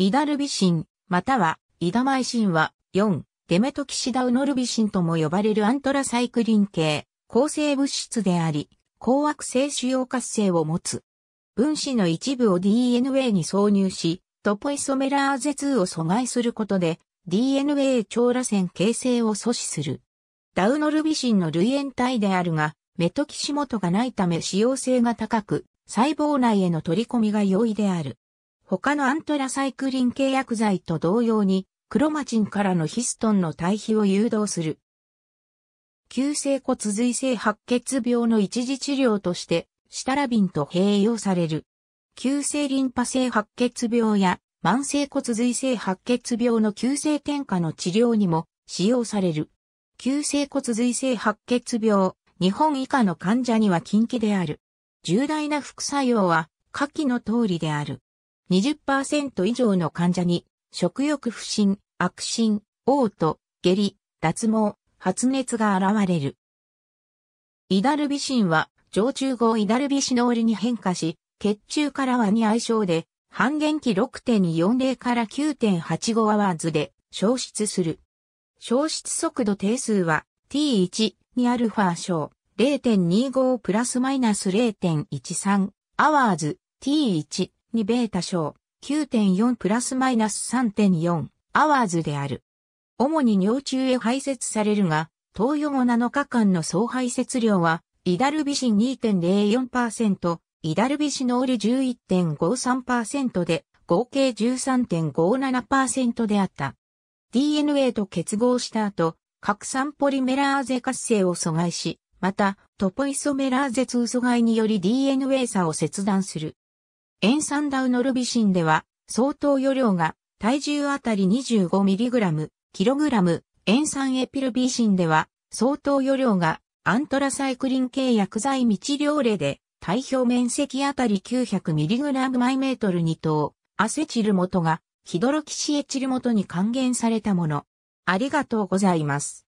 イダルビシン、または、イダマイシンは、4、デメトキシダウノルビシンとも呼ばれるアントラサイクリン系、抗生物質であり、抗悪性腫瘍活性を持つ。分子の一部を DNA に挿入し、トポイソメラーゼ2を阻害することで、DNA 超螺旋形成を阻止する。ダウノルビシンの類縁体であるが、メトキシ元がないため使用性が高く、細胞内への取り込みが容易である。他のアントラサイクリン契約剤と同様に、クロマチンからのヒストンの対比を誘導する。急性骨髄性白血病の一時治療として、シタラビンと併用される。急性リンパ性白血病や慢性骨髄性白血病の急性転化の治療にも使用される。急性骨髄性白血病、日本以下の患者には禁忌である。重大な副作用は下記の通りである。20%以上の患者に、食欲不振、悪心、嘔吐、下痢、脱毛、発熱が現れる。イダルビシンは、常駐後イダルビシノールに変化し、血中からはに相性で、半減期6.40から9.85アワーズで消失する。消失速度定数は T1 にアルファ小0.25プラスマイナス0.13アワーズ T1 2ベータ小、9.4プラスマイナス3.4アワーズである。主に尿中へ排泄されるが、投与後7日間の総排泄量は、イダルビシン2.04%、イダルビシノール11.53%で、合計13.57%であった。DNA と結合した後、核酸ポリメラーゼ活性を阻害し、また、トポイソメラーゼ2阻害により DNA 差を切断する。塩酸ダウノルビシンでは、相当余量が体重あたり 25mg、kg、塩酸エピルビシンでは、相当余量がアントラサイクリン系薬剤未治療例で、体表面積あたり 900mg イメートル2等、アセチル元がヒドロキシエチル元に還元されたもの。ありがとうございます。